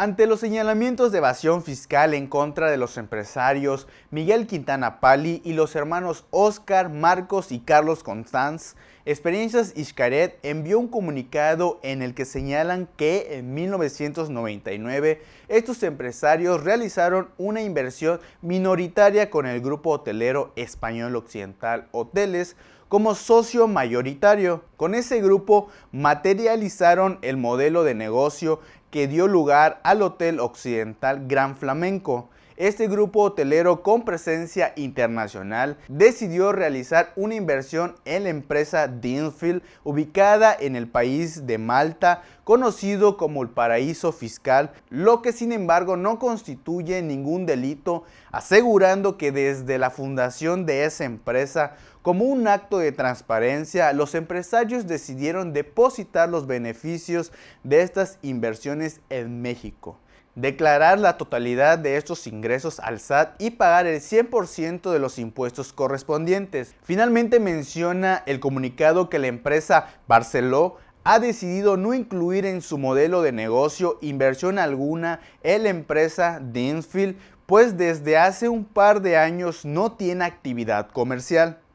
Ante los señalamientos de evasión fiscal en contra de los empresarios Miguel Quintana Pali y los hermanos Oscar, Marcos y Carlos Constanz, Experiencias Iscaret envió un comunicado en el que señalan que en 1999 estos empresarios realizaron una inversión minoritaria con el grupo hotelero español occidental Hoteles como socio mayoritario. Con ese grupo materializaron el modelo de negocio que dio lugar al Hotel Occidental Gran Flamenco, este grupo hotelero con presencia internacional decidió realizar una inversión en la empresa Dinfield ubicada en el país de Malta, conocido como el paraíso fiscal, lo que sin embargo no constituye ningún delito, asegurando que desde la fundación de esa empresa como un acto de transparencia, los empresarios decidieron depositar los beneficios de estas inversiones en México declarar la totalidad de estos ingresos al SAT y pagar el 100% de los impuestos correspondientes. Finalmente menciona el comunicado que la empresa Barceló ha decidido no incluir en su modelo de negocio inversión alguna en la empresa Dinsfield, pues desde hace un par de años no tiene actividad comercial.